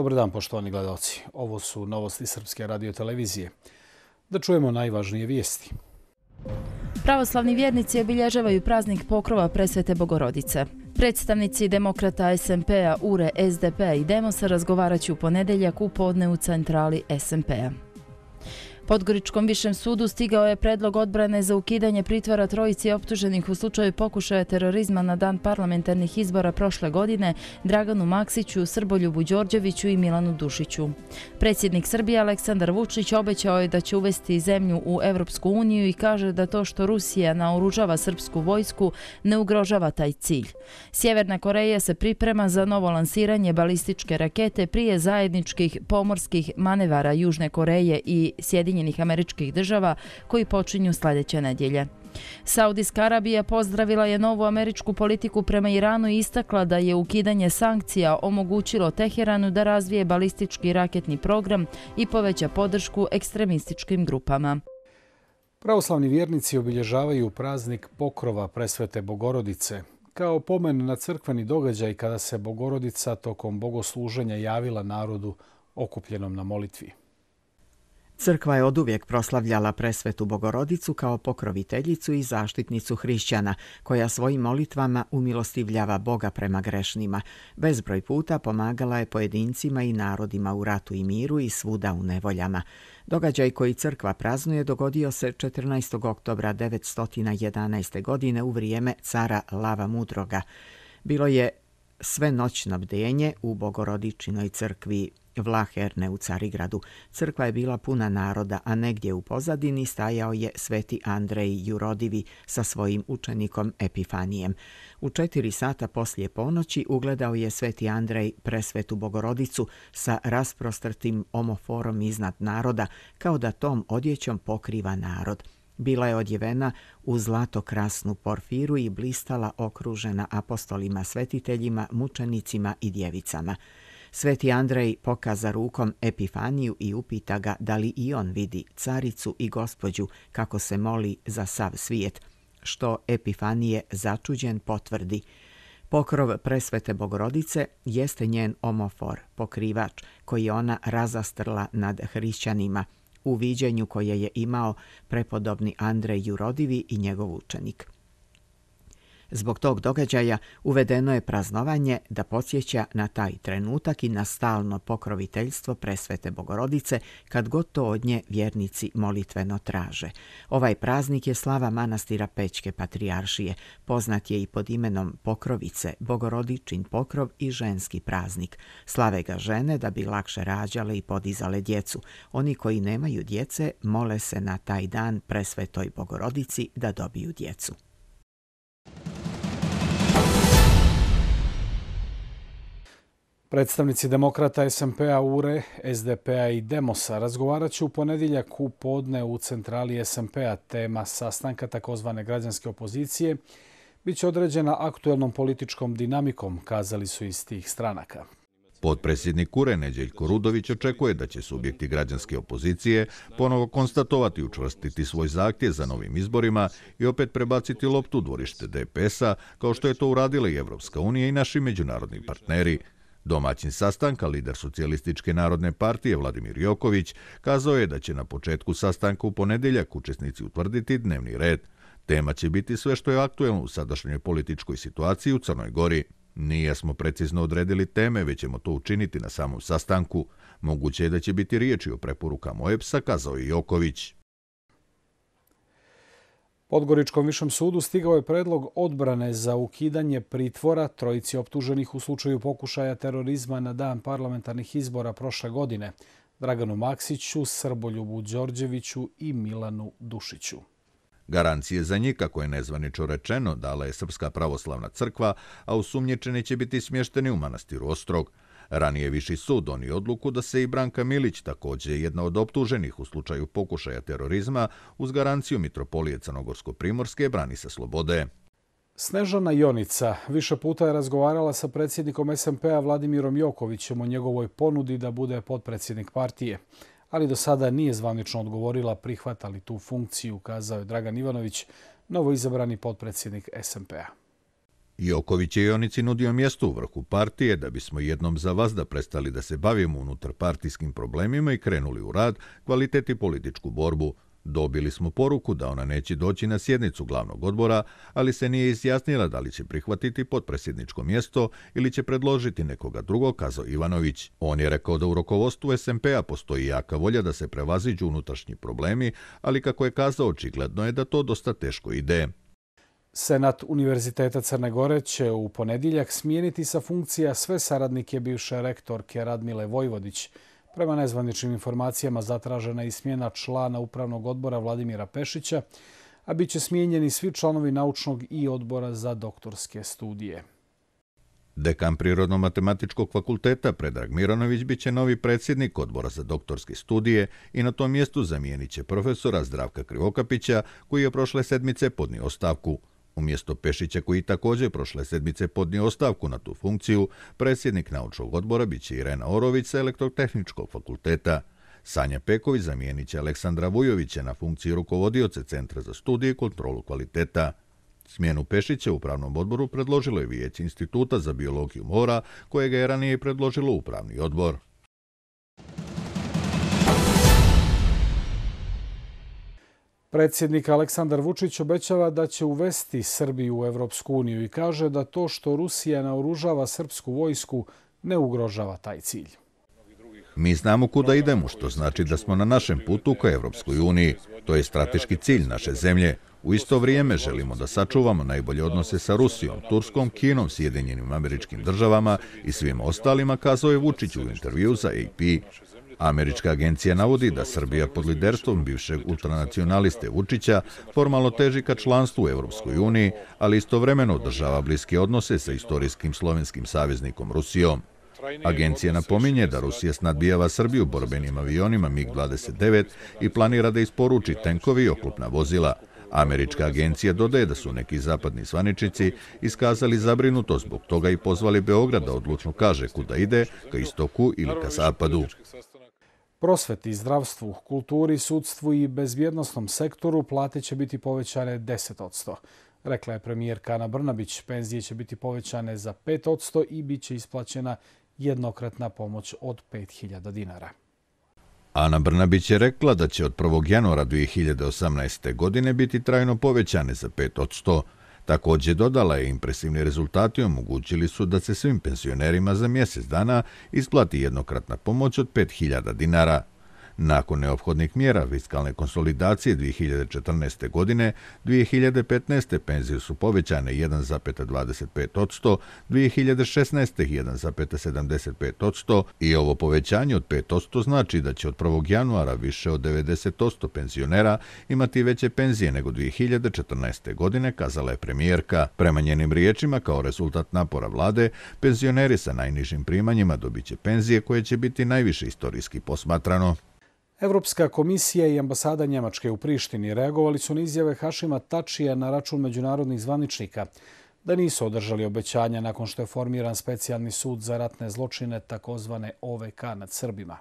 Dobar dan, poštovani gledalci. Ovo su novosti Srpske radio televizije. Da čujemo najvažnije vijesti. Pravoslavni vjernici obilježavaju praznik pokrova presvete Bogorodice. Predstavnici Demokrata, SMP-a, URE, SDP-a i Demosa razgovaraću u ponedeljak u podne u centrali SMP-a. Podgoričkom višem sudu stigao je predlog odbrane za ukidanje pritvora trojici optuženih u slučaju pokušaja terorizma na dan parlamentarnih izbora prošle godine Draganu Maksiću, Srboljubu Đorđeviću i Milanu Dušiću. Predsjednik Srbije Aleksandar Vučić obećao je da će uvesti zemlju u Evropsku uniju i kaže da to što Rusija naoružava srpsku vojsku ne ugrožava taj cilj. Sjeverna Koreja se priprema za novo lansiranje balističke rakete prije zajedničkih pomorskih manevara Južne Koreje i Sjedinje Sjedinjenih američkih država koji počinju sljedeće nedjelje. Saudijska Arabija pozdravila je novu američku politiku prema Iranu i istakla da je ukidanje sankcija omogućilo Teheranu da razvije balistički raketni program i poveća podršku ekstremističkim grupama. Pravoslavni vjernici obilježavaju praznik pokrova presvete Bogorodice. Kao pomen na crkveni događaj kada se Bogorodica tokom bogosluženja javila narodu okupljenom na molitvi. Crkva je oduvijek proslavljala presvetu bogorodicu kao pokroviteljicu i zaštitnicu hrišćana, koja svojim molitvama umilostivljava Boga prema grešnima. Bezbroj puta pomagala je pojedincima i narodima u ratu i miru i svuda u nevoljama. Događaj koji crkva praznuje dogodio se 14. oktobra 911. godine u vrijeme cara Lava Mudroga. Bilo je sve noćno bdenje u Bogorodičinoj crkvi Vlaherne u Carigradu. Crkva je bila puna naroda, a negdje u pozadini stajao je sveti Andrej Jurodivi sa svojim učenikom Epifanijem. U četiri sata poslije ponoći ugledao je sveti Andrej presvetu bogorodicu sa rasprostrtim omoforom iznad naroda, kao da tom odjećom pokriva narod – Bila je odjevena u zlato-krasnu porfiru i blistala okružena apostolima, svetiteljima, mučenicima i djevicama. Sveti Andrej pokaza rukom Epifaniju i upita ga da li i on vidi caricu i gospođu kako se moli za sav svijet, što Epifanije začuđen potvrdi. Pokrov presvete bogorodice jeste njen omofor, pokrivač koji ona razastrla nad hrišćanima – u viđenju koje je imao prepodobni Andrej Jurodivi i njegov učenik. Zbog tog događaja uvedeno je praznovanje da podsjeća na taj trenutak i na stalno pokroviteljstvo presvete bogorodice kad god to od nje vjernici molitveno traže. Ovaj praznik je slava manastira Pećke Patrijaršije. Poznat je i pod imenom Pokrovice, bogorodičin pokrov i ženski praznik. Slave ga žene da bi lakše rađale i podizale djecu. Oni koji nemaju djece mole se na taj dan presvetoj bogorodici da dobiju djecu. Predstavnici demokrata SMP-a URE, SDP-a i Demosa razgovarat će u ponedjeljak u podne u centrali SMP-a tema sastanka takozvane građanske opozicije biće određena aktuelnom političkom dinamikom, kazali su iz tih stranaka. Podpredsjednik URE Neđeljko Rudović očekuje da će subjekti građanske opozicije ponovo konstatovati i učvrstiti svoj zahtje za novim izborima i opet prebaciti loptu u dvorište DPS-a kao što je to uradila i Evropska unija i naši međunarodni partneri. Domaćin sastanka, lider Socijalističke narodne partije Vladimir Joković, kazao je da će na početku sastanka u ponedeljak učesnici utvrditi dnevni red. Tema će biti sve što je aktuelno u sadašnjoj političkoj situaciji u Crnoj Gori. Nije smo precizno odredili teme, već ćemo to učiniti na samom sastanku. Moguće je da će biti riječi o preporukama OEPS-a, kazao je Joković. Podgoričkom višom sudu stigao je predlog odbrane za ukidanje pritvora trojici optuženih u slučaju pokušaja terorizma na dan parlamentarnih izbora prošle godine, Draganu Maksiću, Srboljubu Đorđeviću i Milanu Dušiću. Garancije za njih, kako je nezvanično rečeno, dala je Srpska pravoslavna crkva, a usumnječeni će biti smješteni u manastiru Ostrog. Ranije Viši sud doni odluku da se i Branka Milić, također jedna od optuženih u slučaju pokušaja terorizma, uz garanciju Mitropolije Crnogorsko-Primorske, brani sa slobode. Snežana Jonica više puta je razgovarala sa predsjednikom SMP-a Vladimirom Jokovićem o njegovoj ponudi da bude podpredsjednik partije ali do sada nije zvanično odgovorila prihvatali tu funkciju, kazao je Dragan Ivanović, novo izabrani podpredsjednik SMP-a. Joković je Jonici nudio mjesto u vrhu partije da bismo jednom za vas da prestali da se bavimo unutar partijskim problemima i krenuli u rad, kvalitet i političku borbu. Dobili smo poruku da ona neće doći na sjednicu glavnog odbora, ali se nije izjasnila da li će prihvatiti podpresjedničko mjesto ili će predložiti nekoga drugo, kazao Ivanović. On je rekao da u rokovostu SMP-a postoji jaka volja da se prevaziđu unutrašnji problemi, ali kako je kazao, očigledno je da to dosta teško ide. Senat Univerziteta Crne Gore će u ponedjeljak smijeniti sa funkcija sve saradnike bivše rektorke Radmile Vojvodić. Prema nezvaničnim informacijama zatražena je i smjena člana Upravnog odbora Vladimira Pešića, a bit će smijenjeni svi članovi Naučnog i odbora za doktorske studije. Dekan Prirodno-matematičkog fakulteta Predrag Mironović bit će novi predsjednik odbora za doktorske studije i na tom mjestu zamijenit će profesora Zdravka Krivokapića, koji je prošle sedmice podnio ostavku. Umjesto Pešića koji također prošle sedmice podnio ostavku na tu funkciju, predsjednik naučnog odbora biće Irena Orović sa elektrotehničkog fakulteta. Sanja Peković zamijenit će Aleksandra Vujovića na funkciji rukovodioce Centra za studije i kontrolu kvaliteta. Smjenu Pešića u upravnom odboru predložilo je vijeć Instituta za biologiju mora, kojega je ranije predložilo upravni odbor. Predsjednik Aleksandar Vučić obećava da će uvesti Srbiju u Evropsku uniju i kaže da to što Rusija naoružava srpsku vojsku ne ugrožava taj cilj. Mi znamo kuda idemo, što znači da smo na našem putu ka Evropskoj uniji. To je strateški cilj naše zemlje. U isto vrijeme želimo da sačuvamo najbolje odnose sa Rusijom, Turskom, Kinom, Sjedinjenim američkim državama i svim ostalima, kazao je Vučić u intervju za AP. Američka agencija navodi da Srbija pod liderstvom bivšeg ultranacionaliste Vučića formalno teži ka članstvu u Evropskoj uniji, ali istovremeno država bliske odnose sa istorijskim slovenskim saveznikom Rusijom. Agencija napominje da Rusija snadbijava Srbiju borbenim avionima MiG-29 i planira da isporuči tenkovi i oklopna vozila. Američka agencija dodaje da su neki zapadni svaničici iskazali zabrinuto zbog toga i pozvali Beograd da odlučno kaže kuda ide, ka istoku ili ka zapadu. Prosveti, zdravstvu, kulturi, sudstvu i bezbjednostnom sektoru plate će biti povećane 10%. Rekla je premijer Kana Brnabić, penzije će biti povećane za 5% i bit će isplaćena jednokratna pomoć od 5000 dinara. Ana Brnabić je rekla da će od 1. januara 2018. godine biti trajno povećane za 5 od Također dodala je impresivni rezultati omogućili su da se svim pensionerima za mjesec dana isplati jednokratna pomoć od 5000 dinara. Nakon neophodnih mjera fiskalne konsolidacije 2014. godine, 2015. penzije su povećane 1,25%, 2016. 1,75% i ovo povećanje od 5% znači da će od 1. januara više od 90% penzionera imati veće penzije nego 2014. godine, kazala je premijerka. Prema njenim riječima, kao rezultat napora vlade, penzioneri sa najnižim primanjima dobit će penzije koje će biti najviše istorijski posmatrano. Evropska komisija i ambasada Njemačke u Prištini reagovali su na izjave Hašima Tačija na račun međunarodnih zvaničnika da nisu održali obećanja nakon što je formiran specijalni sud za ratne zločine takozvane OVK nad Srbima.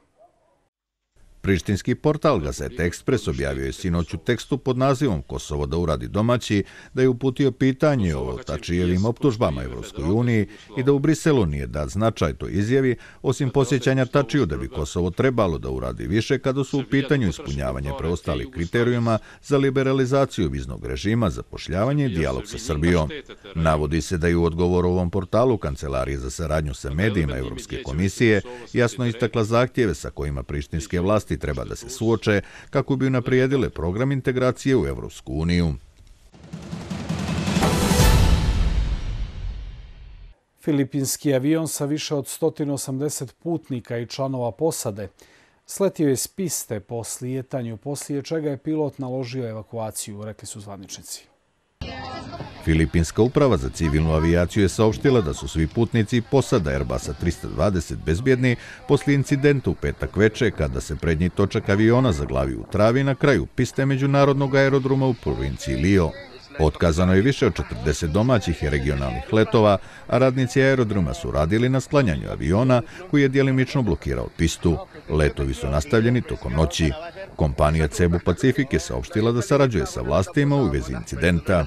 Prištinski portal Gazete Express objavio je sinoću tekstu pod nazivom Kosovo da uradi domaći, da je uputio pitanje o tačijevim optužbama Evropskoj uniji i da u Briselu nije da značaj to izjavi, osim posjećanja tačiju da bi Kosovo trebalo da uradi više kada su u pitanju ispunjavanje preostalih kriterijuma za liberalizaciju viznog režima za pošljavanje i dialog sa Srbijom. Navodi se da je u odgovoru ovom portalu Kancelarije za saradnju sa medijima Evropske komisije jasno istakla zahtjeve sa kojima prištinske vlasti treba da se suoče kako bi naprijedile program integracije u Evropsku uniju. Filipinski avion sa više od 180 putnika i članova posade sletio je s piste po slijetanju, poslije čega je pilot naložio evakuaciju, rekli su zvaničnici. Filipinska uprava za civilnu avijaciju je saopštila da su svi putnici posada Airbusa 320 bezbjedni posli incidenta u petak veče kada se prednji točak aviona zaglavi u travi na kraju piste međunarodnog aerodruma u provinciji Lio. Otkazano je više od 40 domaćih i regionalnih letova, a radnici aerodruma su radili na sklanjanju aviona koji je djelimično blokirao pistu. Letovi su nastavljeni tokom noći. Kompanija Cebu Pacifik je saopštila da sarađuje sa vlastima u vezi incidenta.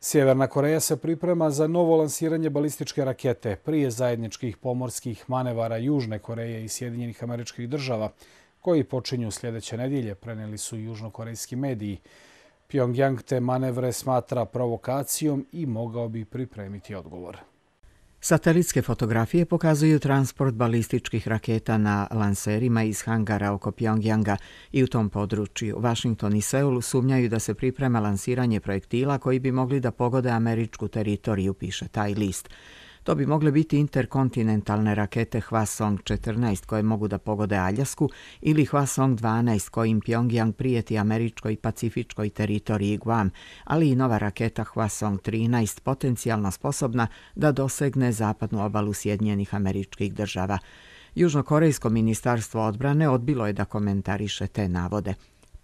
Sjeverna Koreja se priprema za novo lansiranje balističke rakete. Prije zajedničkih pomorskih manevara Južne Koreje i Sjedinjenih američkih država, koji počinju sljedeće nedjelje, preneli su južnokorejski mediji. Pyongyang te manevre smatra provokacijom i mogao bi pripremiti odgovor. Satelitske fotografije pokazuju transport balističkih raketa na lanserima iz hangara oko Pjongjanga i u tom području. Washington i Seul sumnjaju da se priprema lansiranje projektila koji bi mogli da pogode američku teritoriju, piše taj list. To bi mogle biti interkontinentalne rakete Hwasong-14 koje mogu da pogode Aljasku ili Hwasong-12 kojim Pyongyang prijeti američkoj i pacifičkoj teritoriji Guam, ali i nova raketa Hwasong-13 potencijalno sposobna da dosegne zapadnu obalu Sjedinjenih američkih država. Južnokorejsko ministarstvo odbrane odbilo je da komentariše te navode.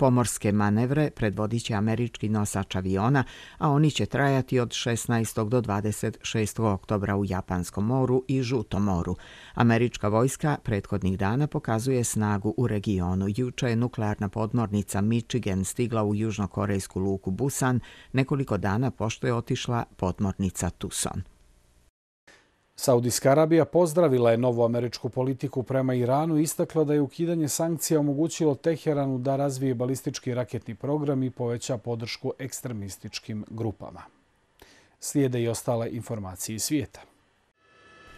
Pomorske manevre predvodit će američki nosač aviona, a oni će trajati od 16. do 26. oktobra u Japanskom moru i Žutom moru. Američka vojska prethodnih dana pokazuje snagu u regionu. Juče je nuklearna podmornica Michigan stigla u južnokorejsku luku Busan, nekoliko dana pošto je otišla podmornica Tucson. Saudijska Arabija pozdravila je novu američku politiku prema Iranu i istakla da je ukidanje sankcija omogućilo Teheranu da razvije balistički raketni program i poveća podršku ekstremističkim grupama. Slijede i ostale informacije svijeta.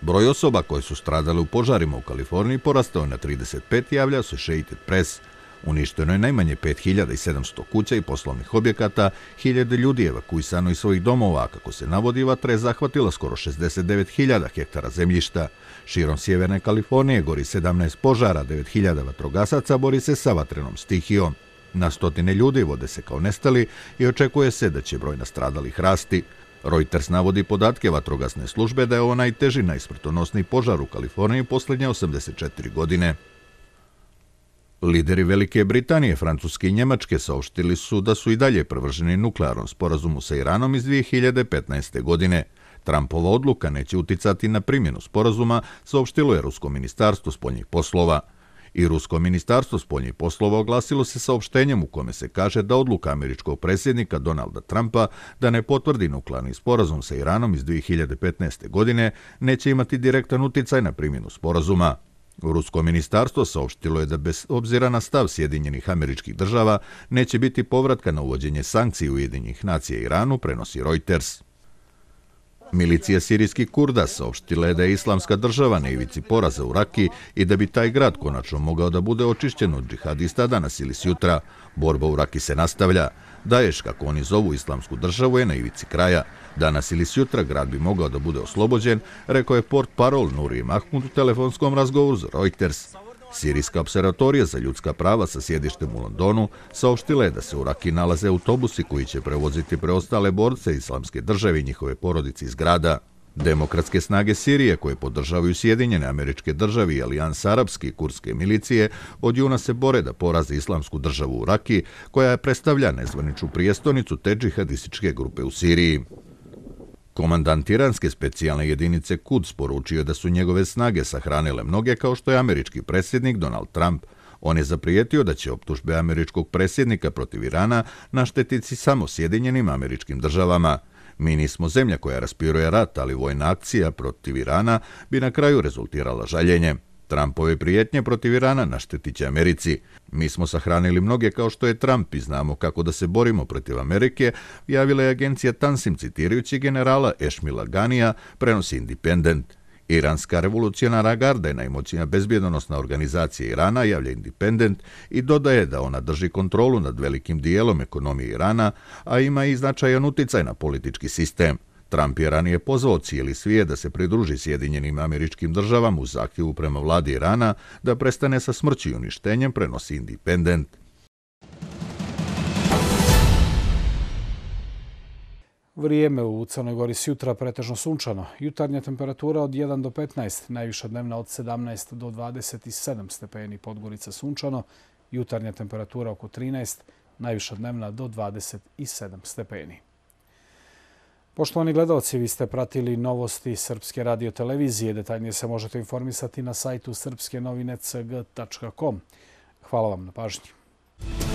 Broj osoba koje su stradale u požarima u Kaliforniji porastao je na 35, javlja se Shaited Press. Uništeno je najmanje 5700 kuća i poslovnih objekata, hiljade ljudi je evakuisano iz svojih domova, a kako se navodi, vatra je zahvatila skoro 69.000 hektara zemljišta. Širom Sjeverne Kalifornije gori 17 požara, 9.000 vatrogasaca bori se sa vatrenom stihijom. Na stotine ljudi vode se kao nestali i očekuje se da će broj nastradalih rasti. Reuters navodi podatke vatrogasne službe da je ovo najteži, najsmrtonosni požar u Kaliforniji posljednje 84 godine. Lideri Velike Britanije, Francuske i Njemačke saopštili su da su i dalje prevrženi nuklearnom sporazumu sa Iranom iz 2015. godine. Trumpova odluka neće uticati na primjenu sporazuma, saopštilo je Rusko ministarstvo spoljnih poslova. I Rusko ministarstvo spoljnih poslova oglasilo se saopštenjem u kome se kaže da odluka američkog predsjednika Donalda Trumpa da ne potvrdi nuklearni sporazum sa Iranom iz 2015. godine neće imati direktan uticaj na primjenu sporazuma. Rusko ministarstvo saopštilo je da bez obzira na stav Sjedinjenih američkih država neće biti povratka na uvođenje sankcije Ujedinjenih nacija Iranu, prenosi Reuters. Milicija sirijskih kurda saopštila je da je islamska država na ivici poraza u Raki i da bi taj grad konačno mogao da bude očišćen od džihadista danas ili sutra. Borba u Raki se nastavlja. Daješ, kako oni zovu islamsku državu, je na ivici kraja. Danas ili sutra grad bi mogao da bude oslobođen, rekao je port parol Nuri Mahmud u telefonskom razgovoru za Reuters. Sirijska observatorija za ljudska prava sa sjedištem u Londonu saopštila je da se u Raki nalaze autobusi koji će prevoziti preostale borce islamske države i njihove porodice iz grada. Demokratske snage Sirije, koje podržavaju Sjedinjene američke države i Alijans Arabske i Kurske milicije, od juna se bore da poraze islamsku državu u Raki, koja je predstavlja nezvaniču prijestonicu te džihadističke grupe u Siriji. Komandant iranske specijalne jedinice Kud sporučio da su njegove snage sahranile mnoge kao što je američki predsjednik Donald Trump. On je zaprijetio da će optužbe američkog predsjednika protiv Irana naštetici samo Sjedinjenim američkim državama. Mi nismo zemlja koja raspiruje rat, ali vojna akcija protiv Irana bi na kraju rezultirala žaljenjem. Trumpove prijetnje protiv Irana naštetiće Americi. Mi smo sahranili mnoge kao što je Trump i znamo kako da se borimo protiv Amerike, javila je agencija Tansim citirajući generala Ešmila Ganija, prenosi Independent. Iranska revolucionara garda je najmoćnija bezbjedonosna organizacija Irana, javlja Independent, i dodaje da ona drži kontrolu nad velikim dijelom ekonomije Irana, a ima i značajan uticaj na politički sistem. Trump je ranije pozvao cijeli svijet da se pridruži Sjedinjenim američkim državam u zahtjevu prema vladi Irana da prestane sa smrći i uništenjem, prenosi Independent. Vrijeme u Crnoj Gori su jutra pretežno sunčano. Jutarnja temperatura od 1 do 15, najviša dnevna od 17 do 27 stepeni Podgorica sunčano. Jutarnja temperatura oko 13, najviša dnevna do 27 stepeni. Poštovani gledalci, vi ste pratili novosti Srpske radiotelevizije. Detaljnije se možete informisati na sajtu srpskenovine.cg.com. Hvala vam na pažnju. Muzika